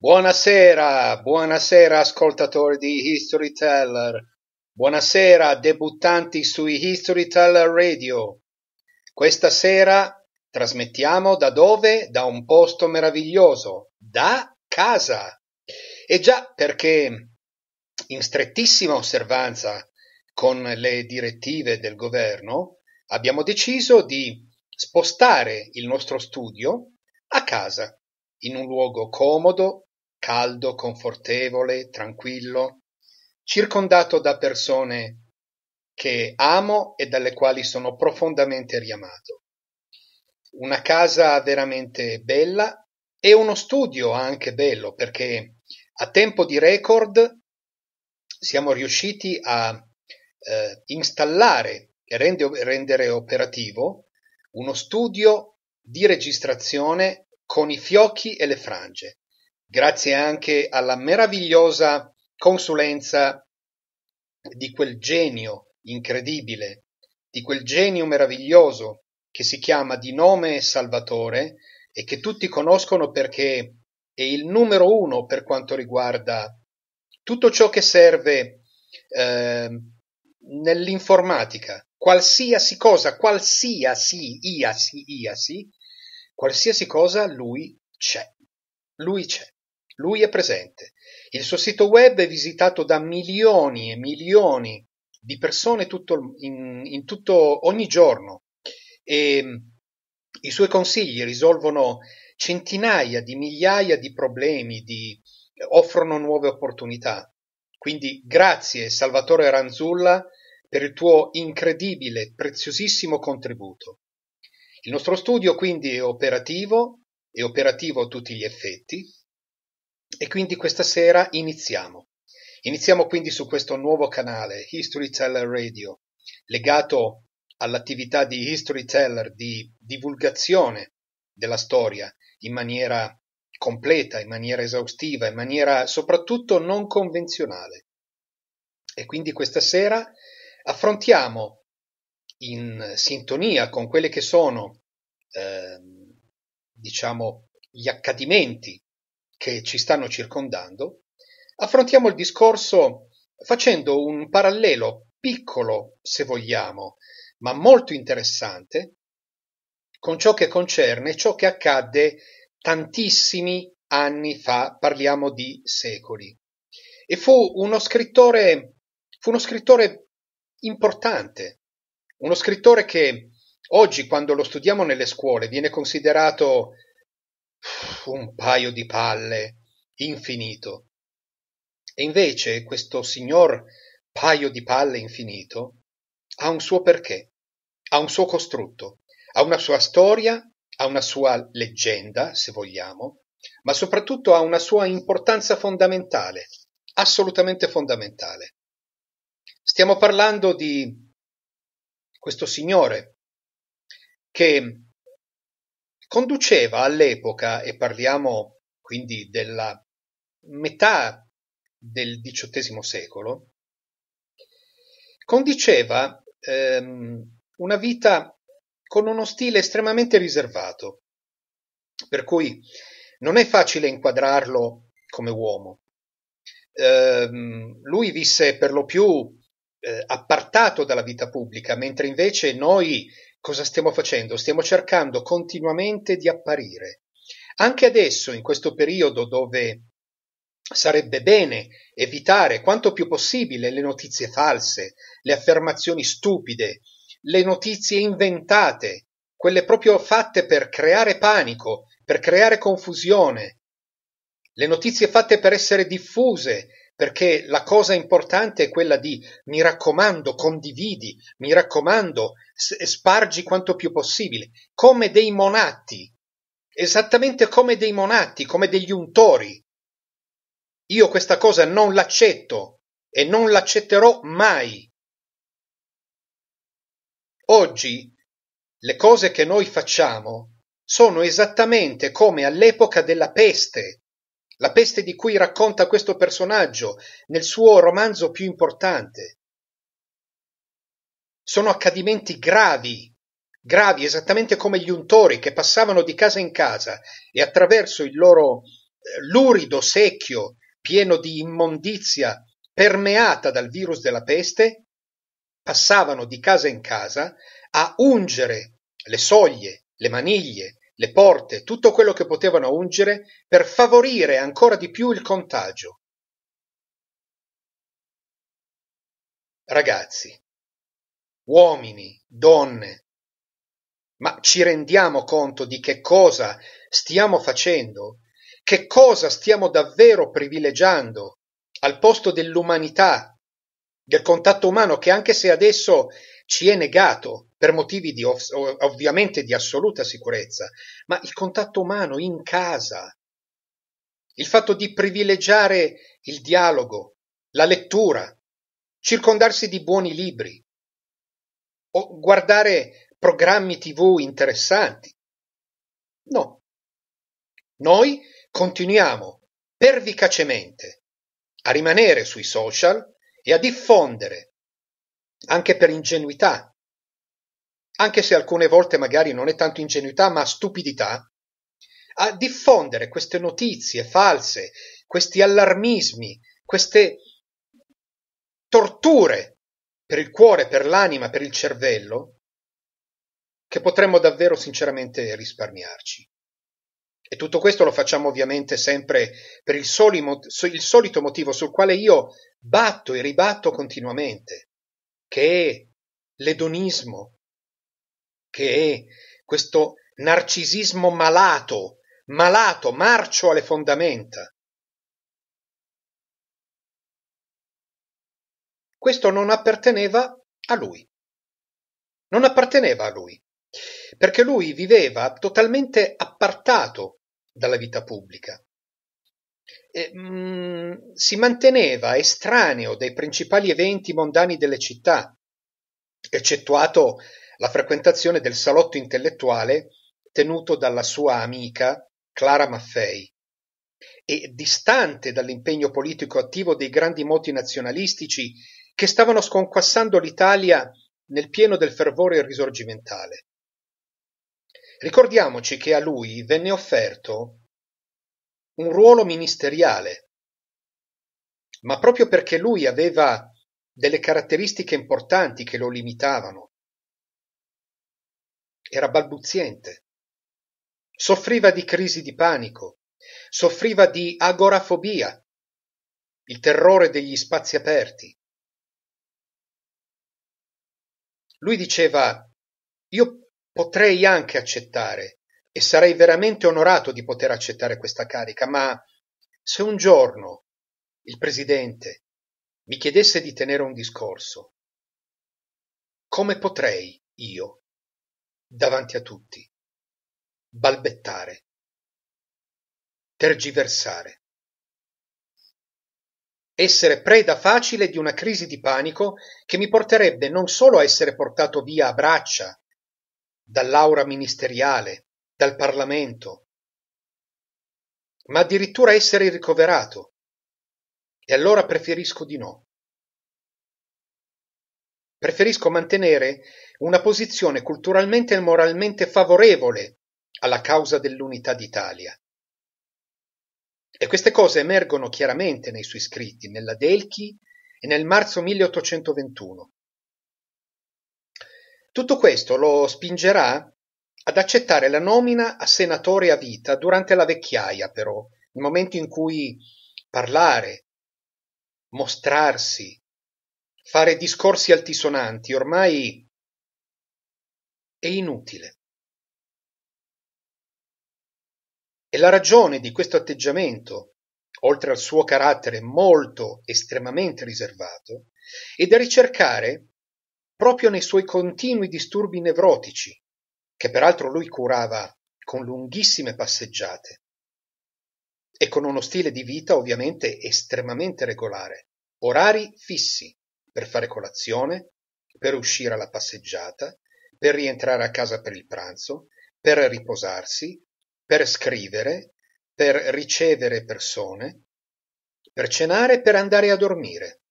Buonasera, buonasera ascoltatori di Historyteller. Buonasera debuttanti sui Historyteller Radio. Questa sera trasmettiamo da dove? Da un posto meraviglioso, da casa. E già perché in strettissima osservanza con le direttive del governo abbiamo deciso di spostare il nostro studio a casa, in un luogo comodo, caldo confortevole tranquillo circondato da persone che amo e dalle quali sono profondamente riamato una casa veramente bella e uno studio anche bello perché a tempo di record siamo riusciti a eh, installare e rende, rendere operativo uno studio di registrazione con i fiocchi e le frange grazie anche alla meravigliosa consulenza di quel genio incredibile, di quel genio meraviglioso che si chiama di nome Salvatore e che tutti conoscono perché è il numero uno per quanto riguarda tutto ciò che serve eh, nell'informatica, qualsiasi cosa, qualsiasi, iasi, iasi, qualsiasi cosa lui c'è. Lui c'è lui è presente. Il suo sito web è visitato da milioni e milioni di persone tutto, in, in tutto ogni giorno e i suoi consigli risolvono centinaia di migliaia di problemi, di, offrono nuove opportunità. Quindi grazie Salvatore Ranzulla per il tuo incredibile, preziosissimo contributo. Il nostro studio quindi è operativo, è operativo a tutti gli effetti, e quindi questa sera iniziamo. Iniziamo quindi su questo nuovo canale, History Teller Radio, legato all'attività di History Teller di divulgazione della storia in maniera completa, in maniera esaustiva, in maniera soprattutto non convenzionale. E quindi questa sera affrontiamo in sintonia con quelli che sono, eh, diciamo, gli accadimenti che ci stanno circondando, affrontiamo il discorso facendo un parallelo piccolo, se vogliamo, ma molto interessante, con ciò che concerne ciò che accadde tantissimi anni fa, parliamo di secoli. E fu uno scrittore, fu uno scrittore importante, uno scrittore che oggi, quando lo studiamo nelle scuole, viene considerato un paio di palle infinito e invece questo signor paio di palle infinito ha un suo perché ha un suo costrutto ha una sua storia ha una sua leggenda se vogliamo ma soprattutto ha una sua importanza fondamentale assolutamente fondamentale stiamo parlando di questo signore che Conduceva all'epoca, e parliamo quindi della metà del XVIII secolo, conduceva ehm, una vita con uno stile estremamente riservato, per cui non è facile inquadrarlo come uomo. Ehm, lui visse per lo più eh, appartato dalla vita pubblica, mentre invece noi cosa stiamo facendo? Stiamo cercando continuamente di apparire. Anche adesso, in questo periodo dove sarebbe bene evitare quanto più possibile le notizie false, le affermazioni stupide, le notizie inventate, quelle proprio fatte per creare panico, per creare confusione, le notizie fatte per essere diffuse, perché la cosa importante è quella di mi raccomando, condividi, mi raccomando, spargi quanto più possibile, come dei monatti, esattamente come dei monatti, come degli untori. Io questa cosa non l'accetto e non l'accetterò mai. Oggi le cose che noi facciamo sono esattamente come all'epoca della peste, la peste di cui racconta questo personaggio nel suo romanzo più importante. Sono accadimenti gravi, gravi esattamente come gli untori che passavano di casa in casa e attraverso il loro eh, lurido secchio pieno di immondizia permeata dal virus della peste, passavano di casa in casa a ungere le soglie, le maniglie, le porte, tutto quello che potevano ungere per favorire ancora di più il contagio. Ragazzi, uomini, donne, ma ci rendiamo conto di che cosa stiamo facendo? Che cosa stiamo davvero privilegiando al posto dell'umanità, del contatto umano che anche se adesso ci è negato, per motivi di ov- ovviamente di assoluta sicurezza, ma il contatto umano in casa, il fatto di privilegiare il dialogo, la lettura, circondarsi di buoni libri o guardare programmi tv interessanti. No. Noi continuiamo pervicacemente a rimanere sui social e a diffondere, anche per ingenuità, anche se alcune volte magari non è tanto ingenuità ma stupidità, a diffondere queste notizie false, questi allarmismi, queste torture per il cuore, per l'anima, per il cervello, che potremmo davvero sinceramente risparmiarci. E tutto questo lo facciamo ovviamente sempre per il, soli, il solito motivo sul quale io batto e ribatto continuamente, che è l'edonismo, che è questo narcisismo malato, malato, marcio alle fondamenta. Questo non apparteneva a lui. Non apparteneva a lui, perché lui viveva totalmente appartato dalla vita pubblica. E, mh, mm, si manteneva estraneo dai principali eventi mondani delle città, eccettuato la frequentazione del salotto intellettuale tenuto dalla sua amica Clara Maffei e distante dall'impegno politico attivo dei grandi moti nazionalistici che stavano sconquassando l'Italia nel pieno del fervore risorgimentale. Ricordiamoci che a lui venne offerto un ruolo ministeriale, ma proprio perché lui aveva delle caratteristiche importanti che lo limitavano, era balbuziente. Soffriva di crisi di panico, soffriva di agorafobia, il terrore degli spazi aperti. Lui diceva, io potrei anche accettare e sarei veramente onorato di poter accettare questa carica, ma se un giorno il presidente mi chiedesse di tenere un discorso, come potrei io davanti a tutti, balbettare, tergiversare, essere preda facile di una crisi di panico che mi porterebbe non solo a essere portato via a braccia dall'aura ministeriale, dal Parlamento, ma addirittura essere ricoverato. E allora preferisco di no. Preferisco mantenere una posizione culturalmente e moralmente favorevole alla causa dell'unità d'Italia. E queste cose emergono chiaramente nei suoi scritti, nella Delchi e nel marzo 1821. Tutto questo lo spingerà ad accettare la nomina a senatore a vita durante la vecchiaia, però, il momento in cui parlare, mostrarsi, Fare discorsi altisonanti ormai è inutile. E la ragione di questo atteggiamento, oltre al suo carattere molto estremamente riservato, è da ricercare proprio nei suoi continui disturbi nevrotici, che peraltro lui curava con lunghissime passeggiate e con uno stile di vita ovviamente estremamente regolare, orari fissi per fare colazione, per uscire alla passeggiata, per rientrare a casa per il pranzo, per riposarsi, per scrivere, per ricevere persone, per cenare e per andare a dormire.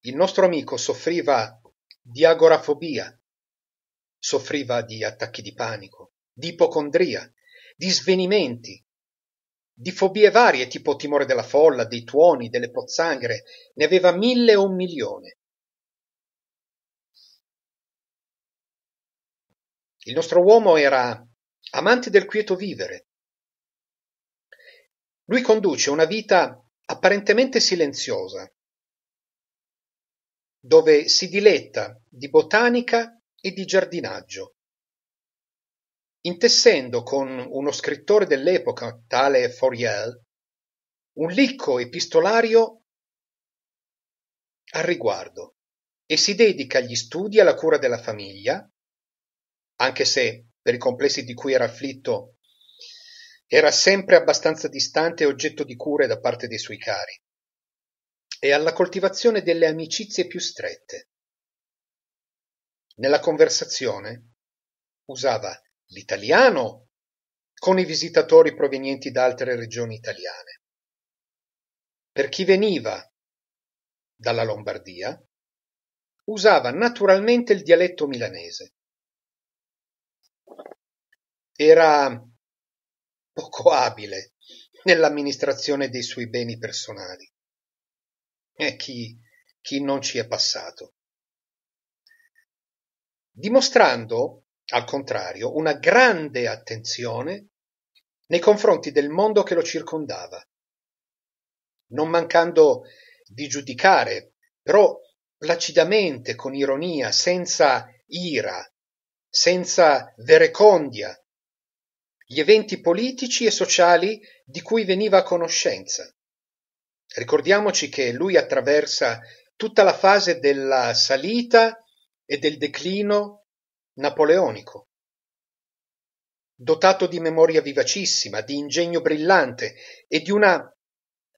Il nostro amico soffriva di agorafobia, soffriva di attacchi di panico, di ipocondria, di svenimenti, di fobie varie, tipo timore della folla, dei tuoni, delle pozzanghere, ne aveva mille o un milione. Il nostro uomo era amante del quieto vivere. Lui conduce una vita apparentemente silenziosa, dove si diletta di botanica e di giardinaggio. Intessendo con uno scrittore dell'epoca, tale Fauriel, un licco epistolario al riguardo e si dedica agli studi e alla cura della famiglia, anche se per i complessi di cui era afflitto era sempre abbastanza distante e oggetto di cure da parte dei suoi cari, e alla coltivazione delle amicizie più strette. Nella conversazione usava l'italiano con i visitatori provenienti da altre regioni italiane. Per chi veniva dalla Lombardia usava naturalmente il dialetto milanese. Era poco abile nell'amministrazione dei suoi beni personali. E chi, chi non ci è passato. Dimostrando al contrario, una grande attenzione nei confronti del mondo che lo circondava, non mancando di giudicare, però placidamente, con ironia, senza ira, senza verecondia, gli eventi politici e sociali di cui veniva a conoscenza. Ricordiamoci che lui attraversa tutta la fase della salita e del declino napoleonico. Dotato di memoria vivacissima, di ingegno brillante e di una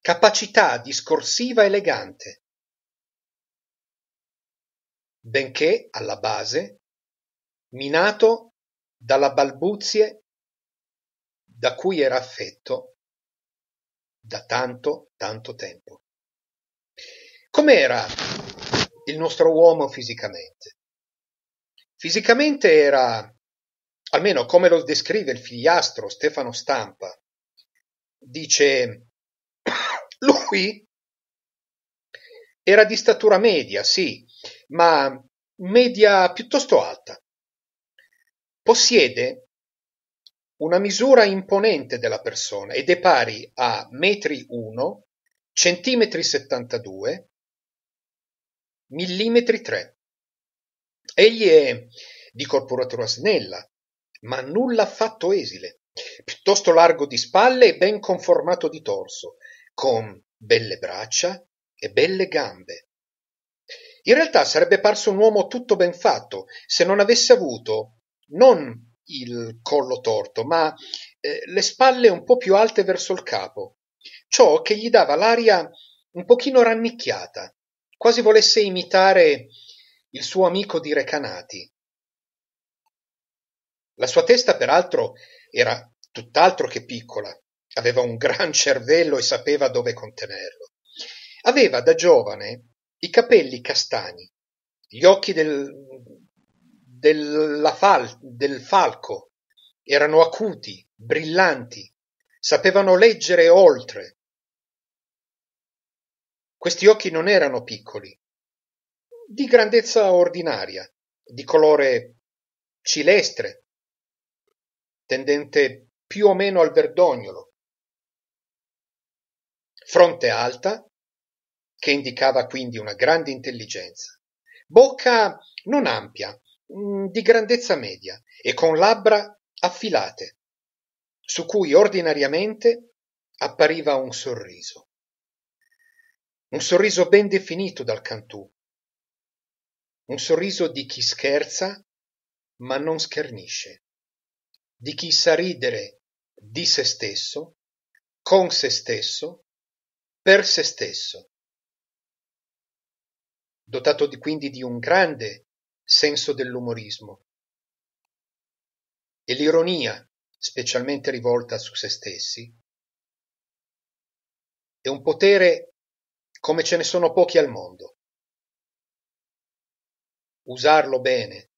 capacità discorsiva elegante. Benché alla base minato dalla balbuzie da cui era affetto da tanto, tanto tempo. Com'era il nostro uomo fisicamente? Fisicamente era, almeno come lo descrive il figliastro Stefano Stampa, dice lui era di statura media, sì, ma media piuttosto alta. Possiede una misura imponente della persona ed è pari a metri 1, centimetri 72, millimetri 3. Egli è di corporatura snella, ma nulla affatto esile, piuttosto largo di spalle e ben conformato di torso, con belle braccia e belle gambe. In realtà sarebbe parso un uomo tutto ben fatto se non avesse avuto non il collo torto, ma eh, le spalle un po' più alte verso il capo, ciò che gli dava l'aria un pochino rannicchiata, quasi volesse imitare il suo amico di Recanati. La sua testa, peraltro, era tutt'altro che piccola, aveva un gran cervello e sapeva dove contenerlo. Aveva da giovane i capelli castani, gli occhi del, fal, del falco erano acuti, brillanti, sapevano leggere oltre. Questi occhi non erano piccoli, di grandezza ordinaria, di colore cilestre, tendente più o meno al verdognolo, fronte alta, che indicava quindi una grande intelligenza, bocca non ampia, mm, di grandezza media e con labbra affilate, su cui ordinariamente appariva un sorriso. Un sorriso ben definito dal Cantù, un sorriso di chi scherza ma non schernisce, di chi sa ridere di se stesso, con se stesso, per se stesso. Dotato di, quindi di un grande senso dell'umorismo e l'ironia, specialmente rivolta su se stessi, è un potere come ce ne sono pochi al mondo usarlo bene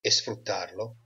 e sfruttarlo